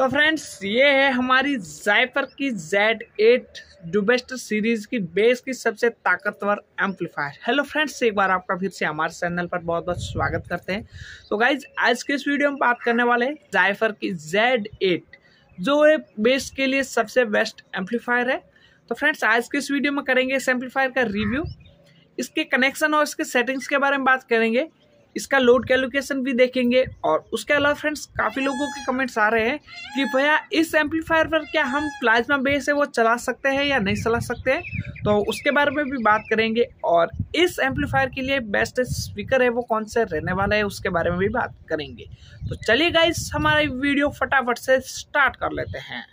तो फ्रेंड्स ये है हमारी जायपर की जेड एट डुबेस्ट सीरीज़ की बेस की सबसे ताकतवर एम्पलीफायर हेलो फ्रेंड्स एक बार आपका फिर से हमारे चैनल पर बहुत बहुत स्वागत करते हैं तो गाइज आज के इस वीडियो में बात करने वाले हैं जायफर की जेड एट जो है बेस के लिए सबसे बेस्ट एम्पलीफायर है तो फ्रेंड्स आज के इस वीडियो में करेंगे इस एम्पलीफायर का रिव्यू इसके कनेक्शन और इसके सेटिंग्स के बारे में बात करेंगे इसका लोड कैलकुलेशन भी देखेंगे और उसके अलावा फ्रेंड्स काफ़ी लोगों के कमेंट्स आ रहे हैं कि भैया इस एम्पलीफायर पर क्या हम प्लाज्मा बेस है वो चला सकते हैं या नहीं चला सकते हैं तो उसके बारे में भी बात करेंगे और इस एम्पलीफायर के लिए बेस्ट स्पीकर है वो कौन सा रहने वाला है उसके बारे में भी बात करेंगे तो चलिए गाइज हमारा वीडियो फटाफट से स्टार्ट कर लेते हैं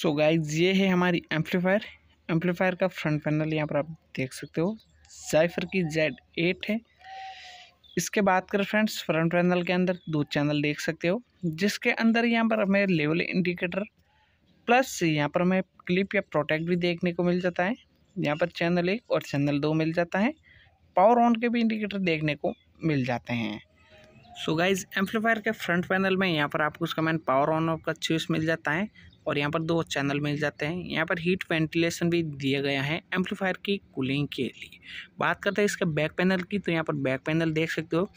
सो so गाइज ये है हमारी एम्पलीफायर एम्पलीफायर का फ्रंट पैनल यहाँ पर आप देख सकते हो जायफर की जेड एट है इसके बात करें फ्रेंड्स फ्रंट पैनल के अंदर दो चैनल देख सकते हो जिसके अंदर यहाँ पर हमें लेवल इंडिकेटर प्लस यहाँ पर हमें क्लिप या प्रोटेक्ट भी देखने को मिल जाता है यहाँ पर चैनल एक और चैनल दो मिल जाता है पावर ऑन के भी इंडिकेटर देखने को मिल जाते हैं सो गाइज एम्पलीफायर के फ्रंट पैनल में यहाँ पर आपको उसका मैन पावर ऑन ऑफ का स्विच मिल जाता है और यहाँ पर दो चैनल मिल जाते हैं यहाँ पर हीट वेंटिलेशन भी दिया गया है एम्पलीफायर की कूलिंग के लिए बात करते हैं इसके बैक पैनल की तो यहाँ पर बैक पैनल देख सकते हो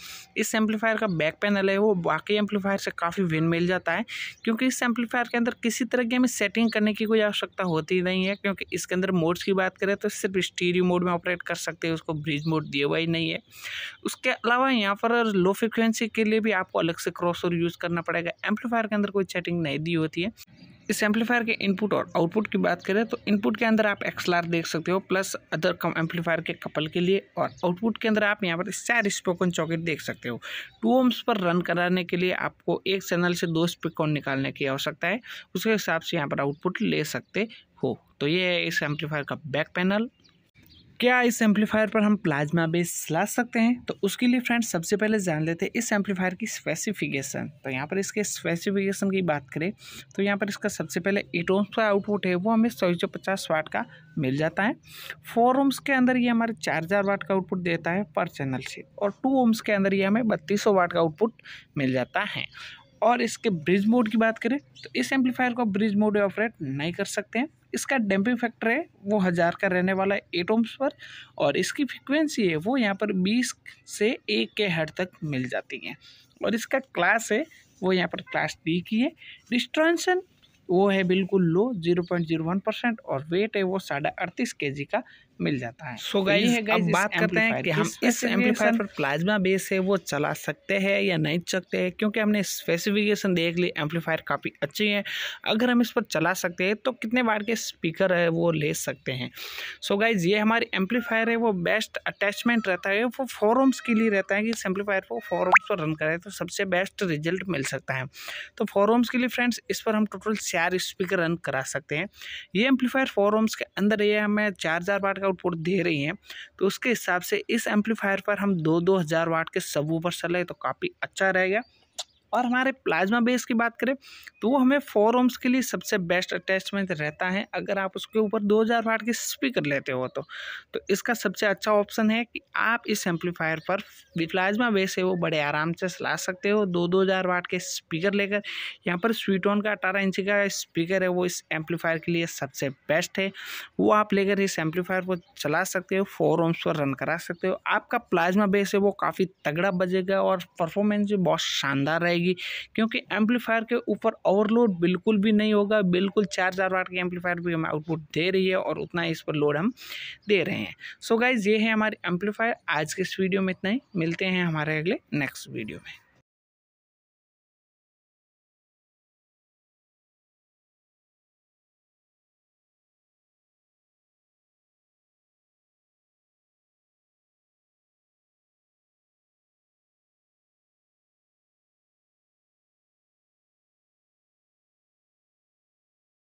इस एम्पलीफायर का बैक पैनल है वो बाकी एम्पलीफायर से काफ़ी विन मिल जाता है क्योंकि इस एम्पलीफायर के अंदर किसी तरह की हमें सेटिंग करने की कोई आवश्यकता होती नहीं है क्योंकि इसके अंदर मोड्स की बात करें तो सिर्फ स्टीरियो मोड में ऑपरेट कर सकते हैं उसको ब्रिज मोड दिया हुआ ही नहीं है उसके अलावा यहाँ पर लो फ्रिक्वेंसी के लिए भी आपको अलग से क्रॉस यूज़ करना पड़ेगा एम्पलीफायर के अंदर कोई सेटिंग नहीं दी होती है इस एम्पलीफायर के इनपुट और आउटपुट की बात करें तो इनपुट के अंदर आप एक्सलार देख सकते हो प्लस अदर कम एम्पलीफायर के कपल के लिए और आउटपुट के अंदर आप यहाँ पर चार स्पोकन चॉकेट देख सकते हो टू ओम्स पर रन कराने के लिए आपको एक चैनल से दो स्पीकॉन निकालने की आवश्यकता है उसके हिसाब से यहाँ पर आउटपुट ले सकते हो तो ये है इस एम्पलीफायर का बैक पैनल क्या इस एम्पलीफायर पर हम प्लाज्मा बेस ला सकते हैं तो उसके लिए फ्रेंड्स सबसे पहले जान लेते हैं इस एम्पलीफायर की स्पेसिफिकेशन तो यहाँ पर इसके स्पेसिफिकेशन की बात करें तो यहाँ पर इसका सबसे पहले एट ओम्स का आउटपुट है वो हमें सौ सौ पचास वाट का मिल जाता है फोर ओम्स के अंदर ये हमारे चार हज़ार वाट का आउटपुट देता है पर चैनल से और टू ओम्स के अंदर ये हमें बत्तीस सौ वाट का आउटपुट मिल जाता है और इसके ब्रिज मोड की बात करें तो इस एम्पलीफायर को ब्रिज मोड ऑपरेट नहीं कर सकते हैं इसका डैम्पिंग फैक्टर है वो हज़ार का रहने वाला है ओम्स पर और इसकी फ्रिक्वेंसी है वो यहाँ पर बीस से एक के हट तक मिल जाती है और इसका क्लास है वो यहाँ पर क्लास डी की है डिस्ट्रॉन्सन वो है बिल्कुल low zero point zero one percent और वेट है वो साढ़े अड़तीस के जी का मिल जाता है सो तो गई है अब बात करते हैं कि हम इस एम्पलीफायर पर प्लाज्मा बेस है वो चला सकते हैं या नहीं सकते हैं क्योंकि हमने स्पेसिफिकेशन देख ली एम्पलीफायर काफ़ी अच्छी है अगर हम इस पर चला सकते हैं तो कितने बार के स्पीकर है वो ले सकते हैं सो गाइज ये हमारी एम्पलीफायर है वो बेस्ट अटैचमेंट रहता है वो फोरम्स के लिए रहता है कि इस एम्पलीफायर को फोरम्स पर रन करें तो सबसे बेस्ट रिजल्ट मिल सकता है तो फोरम्स के लिए फ्रेंड्स इस पर हम टोटल चार स्पीकर रन करा सकते हैं ये एम्पलीफायर फोरम्स के अंदर ये हमें चार चार बार का आउटपुट दे रही हैं तो उसके हिसाब से इस एम्पलीफायर पर हम दो दो हज़ार वाट के सब ऊपर चले तो काफ़ी अच्छा रहेगा और हमारे प्लाज्मा बेस की बात करें तो वो हमें फोर ओम्स के लिए सबसे बेस्ट अटैचमेंट रहता है अगर आप उसके ऊपर दो हज़ार वाट की स्पीकर लेते हो तो तो इसका सबसे अच्छा ऑप्शन है कि आप इस एम्पलीफायर पर प्लाज्मा बेस है वो बड़े आराम से चला सकते हो दो दो हज़ार वाट के स्पीकर लेकर यहाँ पर स्वीटोन का अठारह इंच का स्पीकर है वो इस एम्पलीफायर के लिए सबसे बेस्ट है वो आप लेकर इस एम्पलीफायर को चला सकते हो फोर ओम्स पर रन करा सकते हो आपका प्लाज्मा बेस है वो काफ़ी तगड़ा बजेगा और परफॉर्मेंस भी बहुत शानदार रहेगी जाएगी क्योंकि एम्पलीफायर के ऊपर ओवरलोड बिल्कुल भी नहीं होगा बिल्कुल चार हज़ार वाट के एम्पलीफायर भी हमें आउटपुट दे रही है और उतना इस पर लोड हम दे रहे हैं सो so गाइज ये है हमारे एम्पलीफायर आज के इस वीडियो में इतना ही मिलते हैं हमारे अगले नेक्स्ट वीडियो में